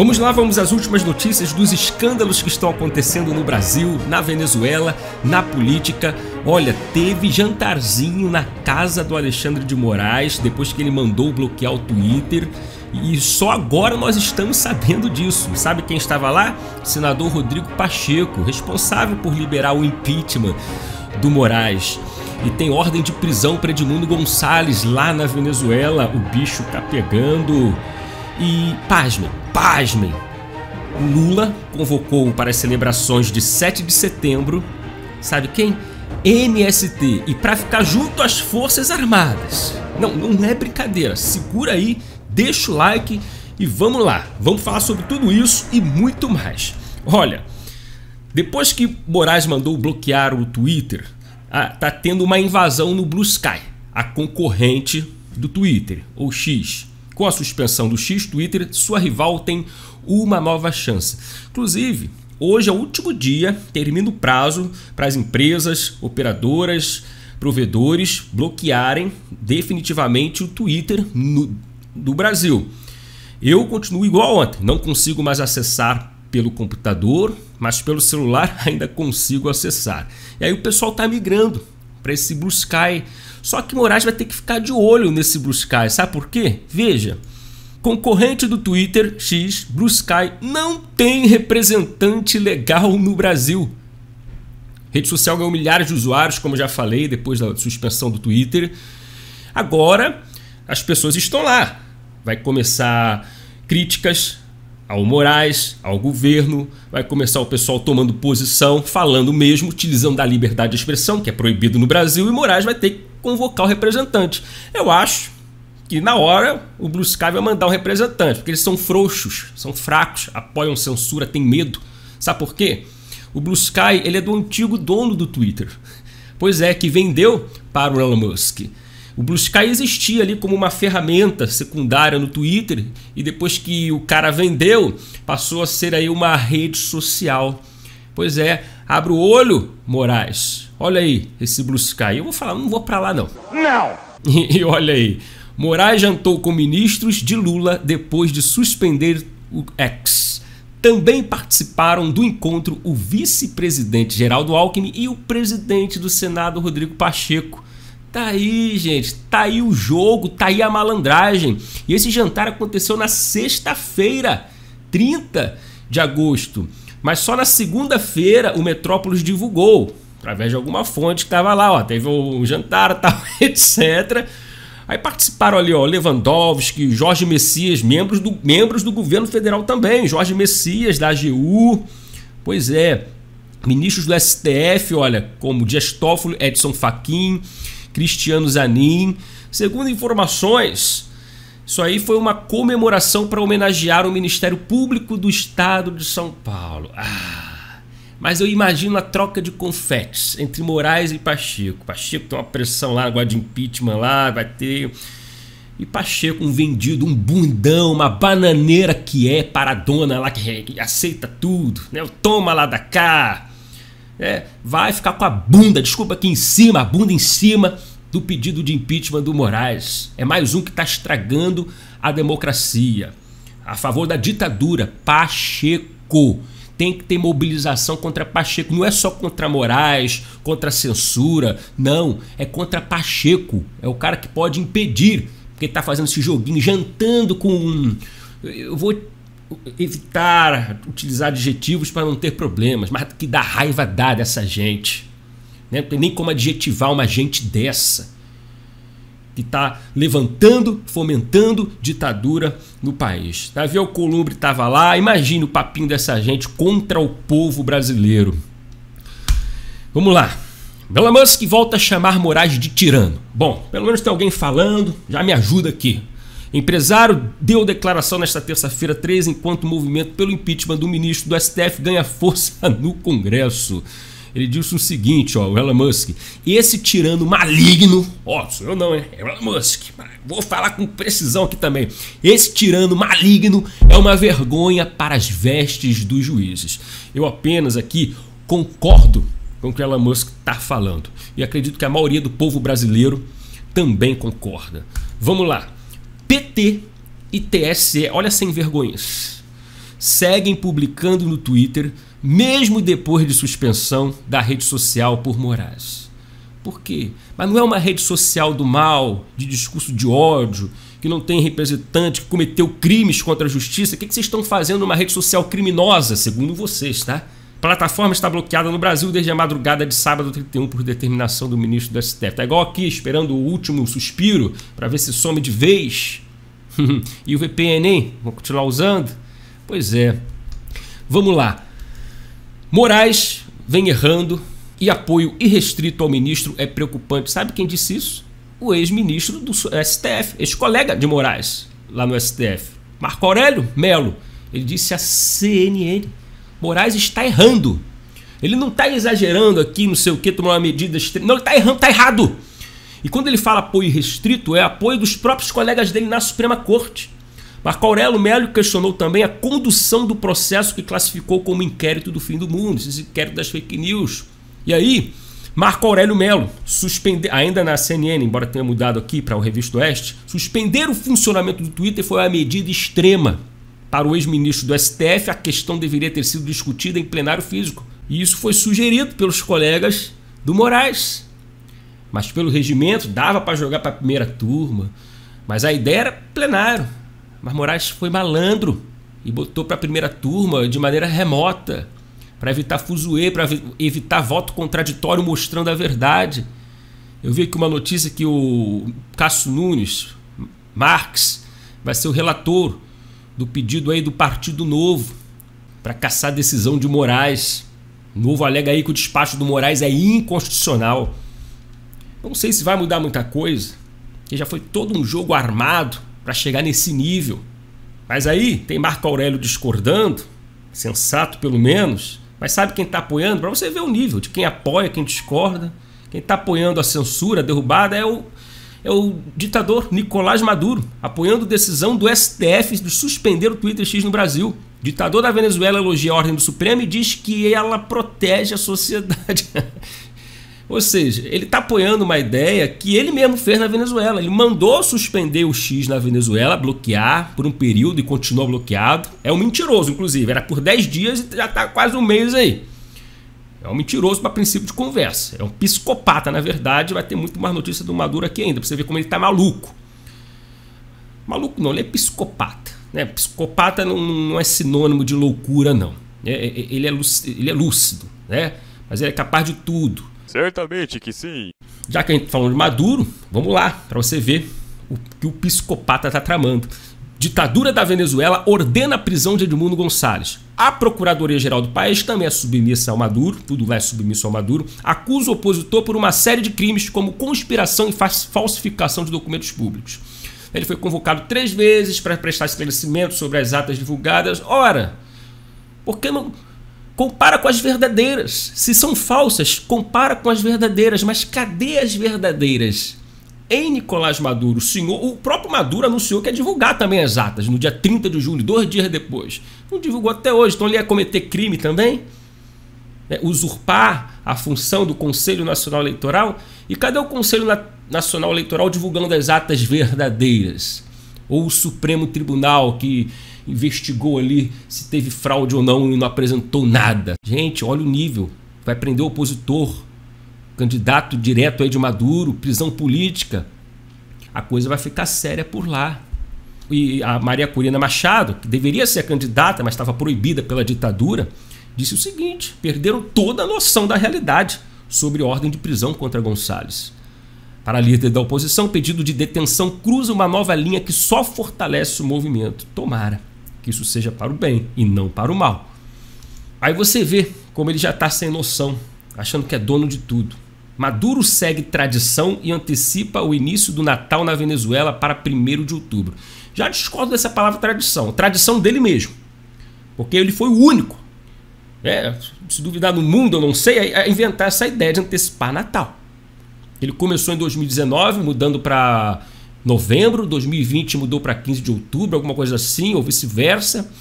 Vamos lá, vamos às últimas notícias dos escândalos que estão acontecendo no Brasil, na Venezuela, na política. Olha, teve jantarzinho na casa do Alexandre de Moraes depois que ele mandou bloquear o Twitter. E só agora nós estamos sabendo disso. Sabe quem estava lá? senador Rodrigo Pacheco, responsável por liberar o impeachment do Moraes. E tem ordem de prisão para Edmundo Gonçalves lá na Venezuela. O bicho tá pegando. E pasmem, pasmem. Lula convocou para as celebrações de 7 de setembro, sabe quem? MST e para ficar junto às Forças Armadas. Não, não é brincadeira. Segura aí, deixa o like e vamos lá. Vamos falar sobre tudo isso e muito mais. Olha, depois que Moraes mandou bloquear o Twitter, ah, tá tendo uma invasão no Blue Sky, a concorrente do Twitter, ou X. Com a suspensão do X-Twitter, sua rival tem uma nova chance. Inclusive, hoje é o último dia, termina o prazo para as empresas, operadoras, provedores bloquearem definitivamente o Twitter no, do Brasil. Eu continuo igual ontem, não consigo mais acessar pelo computador, mas pelo celular ainda consigo acessar. E aí o pessoal está migrando para esse Blue Sky. Só que Moraes vai ter que ficar de olho nesse Blue Sky, sabe por quê? Veja, concorrente do Twitter X, Blue Sky, não tem representante legal no Brasil. rede social ganhou milhares de usuários, como já falei, depois da suspensão do Twitter. Agora, as pessoas estão lá. Vai começar críticas ao Moraes, ao governo, vai começar o pessoal tomando posição, falando mesmo, utilizando da liberdade de expressão, que é proibido no Brasil, e Moraes vai ter que convocar o representante. Eu acho que na hora o Blue Sky vai mandar um representante, porque eles são frouxos, são fracos, apoiam censura, têm medo. Sabe por quê? O Blue Sky ele é do antigo dono do Twitter. Pois é, que vendeu para o Elon Musk. O Blue Sky existia ali como uma ferramenta secundária no Twitter e depois que o cara vendeu, passou a ser aí uma rede social. Pois é, abre o olho, Moraes. Olha aí esse Blue Sky. Eu vou falar, não vou para lá não. Não. E, olha aí, Moraes jantou com ministros de Lula depois de suspender o ex. Também participaram do encontro o vice-presidente Geraldo Alckmin e o presidente do Senado Rodrigo Pacheco. Tá aí, gente, tá aí o jogo, tá aí a malandragem. E esse jantar aconteceu na sexta-feira, 30 de agosto. Mas só na segunda-feira o Metrópolis divulgou, através de alguma fonte que estava lá, ó, teve um jantar, tal, etc. Aí participaram ali, ó, Lewandowski, Jorge Messias, membros do, membros do governo federal também, Jorge Messias da AGU. Pois é, ministros do STF, olha, como Dias Toffoli, Edson Fachin, Cristiano Zanin. Segundo informações, isso aí foi uma comemoração para homenagear o Ministério Público do Estado de São Paulo. Ah, mas eu imagino a troca de confetes entre Moraes e Pacheco. Pacheco tem uma pressão lá, agora de impeachment lá, vai ter. E Pacheco, um vendido, um bundão, uma bananeira que é para a dona lá que aceita tudo, né? Toma lá da cá é, vai ficar com a bunda, desculpa aqui em cima, a bunda em cima do pedido de impeachment do Moraes. É mais um que está estragando a democracia. A favor da ditadura, Pacheco. Tem que ter mobilização contra Pacheco. Não é só contra Moraes, contra censura. Não, é contra Pacheco. É o cara que pode impedir. Porque está fazendo esse joguinho, jantando com. Eu vou evitar utilizar adjetivos para não ter problemas, mas que dá raiva dar dessa gente. Né? Não tem nem como adjetivar uma gente dessa que está levantando, fomentando ditadura no país. Davi Alcolumbre estava lá, imagine o papinho dessa gente contra o povo brasileiro. Vamos lá. Elon Musk volta a chamar Moraes de tirano. Bom, pelo menos tem alguém falando, já me ajuda aqui. Empresário deu declaração nesta terça-feira 3 enquanto o movimento pelo impeachment do ministro do STF ganha força no Congresso. Ele disse o seguinte, ó, o Elon Musk, esse tirano maligno, ó, sou eu não, hein? É Elon Musk, vou falar com precisão aqui também. Esse tirano maligno é uma vergonha para as vestes dos juízes. Eu apenas aqui concordo com o que Elon Musk está falando. E acredito que a maioria do povo brasileiro também concorda. Vamos lá. PT e TSE, olha sem vergonhas, seguem publicando no Twitter, mesmo depois de suspensão da rede social por Moraes. Por quê? Mas não é uma rede social do mal, de discurso de ódio, que não tem representante, que cometeu crimes contra a justiça. O que vocês estão fazendo numa rede social criminosa, segundo vocês, tá? Plataforma está bloqueada no Brasil desde a madrugada de sábado 31 por determinação do ministro do STF. Tá igual aqui, esperando o último suspiro para ver se some de vez. e o VPN, hein? Vão continuar usando? Pois é. Vamos lá. Moraes vem errando e apoio irrestrito ao ministro é preocupante. Sabe quem disse isso? O ex-ministro do STF, ex-colega de Moraes lá no STF, Marco Aurélio Melo. Ele disse à CNN Moraes está errando. Ele não está exagerando aqui, não sei o que, tomar uma medida extrema. Não, ele está errando, está errado. E quando ele fala apoio restrito, é apoio dos próprios colegas dele na Suprema Corte. Marco Aurélio Melo questionou também a condução do processo que classificou como inquérito do fim do mundo, esse inquérito das fake news. E aí, Marco Aurélio Melo, suspende, ainda na CNN, embora tenha mudado aqui para o Revista Oeste, suspender o funcionamento do Twitter foi uma medida extrema. Para o ex-ministro do STF, a questão deveria ter sido discutida em plenário físico. E isso foi sugerido pelos colegas do Moraes. Mas pelo regimento dava para jogar para a primeira turma. Mas a ideia era plenário. Mas Moraes foi malandro e botou para a primeira turma de maneira remota, para evitar fuzuê, para evitar voto contraditório mostrando a verdade. Eu vi aqui uma notícia que o Cássio Nunes, Marx, vai ser o relator do pedido aí do Partido Novo para caçar a decisão de Moraes. O Novo alega aí que o despacho do Moraes é inconstitucional. Não sei se vai mudar muita coisa, que já foi todo um jogo armado para chegar nesse nível. Mas aí tem Marco Aurélio discordando, sensato pelo menos, mas sabe quem está apoiando? Para você ver o nível de quem apoia, quem discorda. Quem está apoiando a censura, a derrubada, é o é o ditador Nicolás Maduro, apoiando decisão do STF de suspender o Twitter X no Brasil. ditador da Venezuela elogia a ordem do Supremo e diz que ela protege a sociedade. Ou seja, ele está apoiando uma ideia que ele mesmo fez na Venezuela. Ele mandou suspender o X na Venezuela, bloquear por um período e continuou bloqueado. É um mentiroso, inclusive. Era por 10 dias e já está quase um mês aí. É um mentiroso para princípio de conversa. É um psicopata, na verdade. Vai ter muito mais notícia do Maduro aqui ainda, para você ver como ele está maluco. Maluco não, ele é psicopata. Né? Psicopata não, não é sinônimo de loucura, não. É, é, é ele, é lúcido, ele é lúcido, né? mas ele é capaz de tudo. Certamente que sim. Já que a gente tá falou de Maduro, vamos lá, para você ver o que o psicopata está tramando ditadura da Venezuela ordena a prisão de Edmundo Gonçalves. A Procuradoria-Geral do país também é submissa ao Maduro, tudo lá é submisso ao Maduro, acusa o opositor por uma série de crimes como conspiração e falsificação de documentos públicos. Ele foi convocado três vezes para prestar esclarecimento sobre as atas divulgadas. Ora, por que não compara com as verdadeiras. Se são falsas, compara com as verdadeiras. Mas cadê as verdadeiras? em Nicolás Maduro. O, senhor, o próprio Maduro anunciou que ia divulgar também as atas no dia 30 de julho, dois dias depois. Não divulgou até hoje, então ele ia cometer crime também? Né? Usurpar a função do Conselho Nacional Eleitoral? E cadê o Conselho Na Nacional Eleitoral divulgando as atas verdadeiras? Ou o Supremo Tribunal que investigou ali se teve fraude ou não e não apresentou nada? Gente, olha o nível. Vai prender o opositor candidato direto aí de Maduro, prisão política, a coisa vai ficar séria por lá. E a Maria Corina Machado, que deveria ser candidata, mas estava proibida pela ditadura, disse o seguinte: perderam toda a noção da realidade sobre ordem de prisão contra Gonçalves. Para a líder da oposição, o pedido de detenção cruza uma nova linha que só fortalece o movimento. Tomara que isso seja para o bem e não para o mal. Aí você vê como ele já está sem noção, achando que é dono de tudo. Maduro segue tradição e antecipa o início do Natal na Venezuela para 1 de outubro. Já discordo dessa palavra tradição, tradição dele mesmo, porque ele foi o único, né, se duvidar no mundo, eu não sei, a inventar essa ideia de antecipar Natal. Ele começou em 2019, mudando para novembro, 2020 mudou para 15 de outubro, alguma coisa assim, ou vice-versa.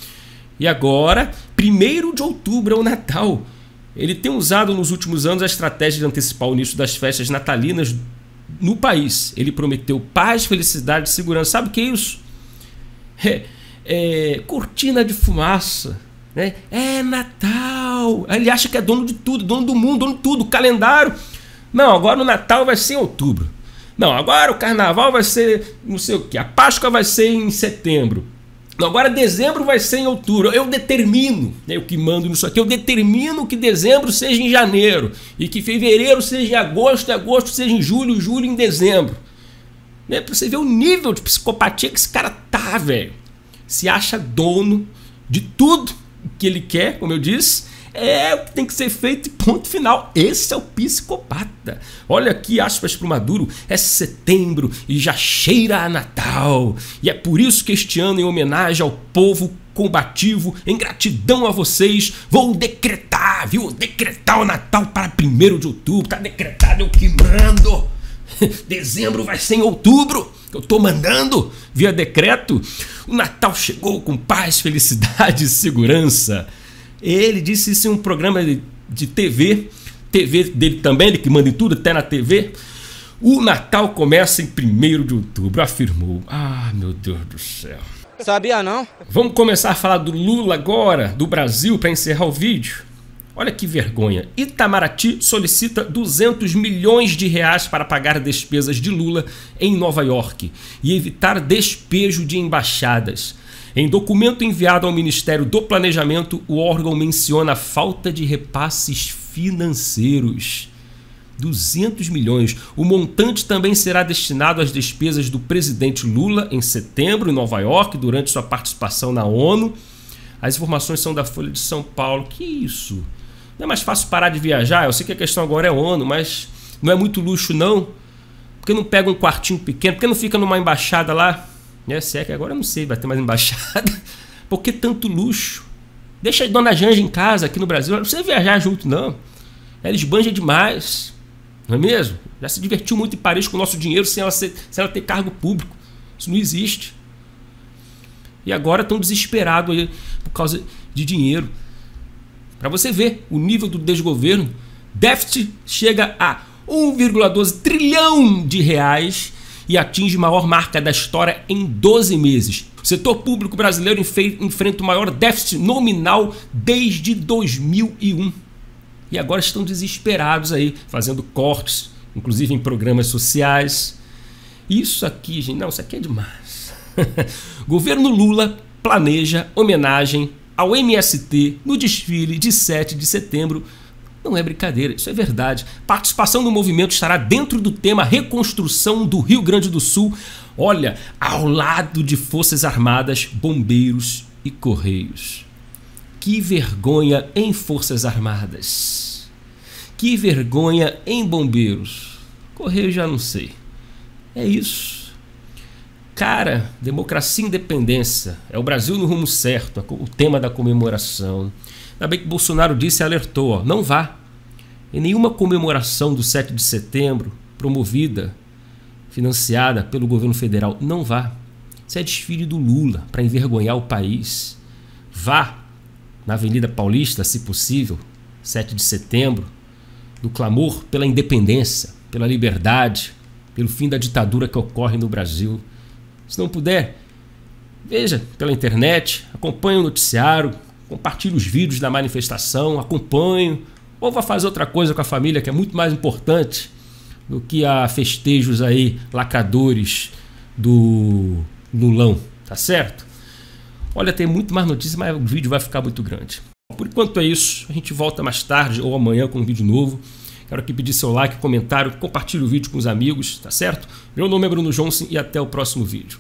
E agora, 1 de outubro é o Natal ele tem usado nos últimos anos a estratégia de antecipar o início das festas natalinas no país. Ele prometeu paz, felicidade e segurança. Sabe o que é isso? É, é, cortina de fumaça. Né? É Natal. Ele acha que é dono de tudo, dono do mundo, dono de tudo, calendário. Não, agora o Natal vai ser em outubro. Não, agora o carnaval vai ser não sei o que. A Páscoa vai ser em setembro. Agora dezembro vai ser em outubro. Eu determino, né, eu que mando nisso aqui, eu determino que dezembro seja em janeiro e que fevereiro seja em agosto, agosto seja em julho, julho em dezembro. Né, pra você ver o nível de psicopatia que esse cara tá, velho. Se acha dono de tudo que ele quer, como eu disse, é o que tem que ser feito e ponto final. Esse é o psicopata. Olha aqui, aspas para o Maduro, é setembro e já cheira a Natal. E é por isso que este ano, em homenagem ao povo combativo, em gratidão a vocês, vou decretar, viu? Decretar o Natal para 1 de outubro. Tá decretado, eu é que mando. Dezembro vai ser em outubro. Eu tô mandando via decreto. O Natal chegou com paz, felicidade e segurança. Ele disse isso em um programa de, de TV, TV dele também, ele que manda em tudo, até na TV. O Natal começa em 1 de outubro, afirmou. Ah, meu Deus do céu. Sabia não? Vamos começar a falar do Lula agora, do Brasil, para encerrar o vídeo. Olha que vergonha. Itamaraty solicita 200 milhões de reais para pagar despesas de Lula em Nova York e evitar despejo de embaixadas. Em documento enviado ao Ministério do Planejamento, o órgão menciona a falta de repasses financeiros. 200 milhões. O montante também será destinado às despesas do presidente Lula em setembro em Nova York, durante sua participação na ONU. As informações são da Folha de São Paulo. Que isso? Não é mais fácil parar de viajar? Eu sei que a questão agora é ONU, mas não é muito luxo não. Porque não pega um quartinho pequeno, porque não fica numa embaixada lá né? Se é que agora eu não sei, vai ter mais embaixada. Por que tanto luxo? Deixa a Dona Janja em casa aqui no Brasil, ela não precisa viajar junto, não. Ela esbanja demais, não é mesmo? Já se divertiu muito em Paris com o nosso dinheiro sem ela, ser, sem ela ter cargo público. Isso não existe. E agora estão desesperados por causa de dinheiro. Para você ver o nível do desgoverno, déficit chega a 1,12 trilhão de reais e atinge a maior marca da história em 12 meses. O setor público brasileiro enfrenta o maior déficit nominal desde 2001. E agora estão desesperados aí, fazendo cortes, inclusive em programas sociais. Isso aqui, gente, não, isso aqui é demais. Governo Lula planeja homenagem ao MST no desfile de 7 de setembro não é brincadeira, isso é verdade. Participação do movimento estará dentro do tema Reconstrução do Rio Grande do Sul, olha, ao lado de Forças Armadas, Bombeiros e Correios. Que vergonha em Forças Armadas. Que vergonha em Bombeiros. Correios já não sei. É isso. Cara, democracia e independência. É o Brasil no rumo certo. É o tema da comemoração. Ainda bem que Bolsonaro disse e alertou: ó, não vá. Em nenhuma comemoração do 7 de setembro, promovida, financiada pelo governo federal, não vá. Isso é desfile do Lula para envergonhar o país. Vá na Avenida Paulista, se possível, 7 de setembro, do clamor pela independência, pela liberdade, pelo fim da ditadura que ocorre no Brasil. Se não puder, veja pela internet, acompanhe o noticiário, compartilhe os vídeos da manifestação, acompanhe ou vai fazer outra coisa com a família que é muito mais importante do que a festejos aí lacadores do Nulão, tá certo? Olha, tem muito mais notícias, mas o vídeo vai ficar muito grande. Por enquanto é isso, a gente volta mais tarde ou amanhã com um vídeo novo. Quero aqui pedir seu like, comentário, compartilhe o vídeo com os amigos, tá certo? Meu nome é Bruno Johnson e até o próximo vídeo.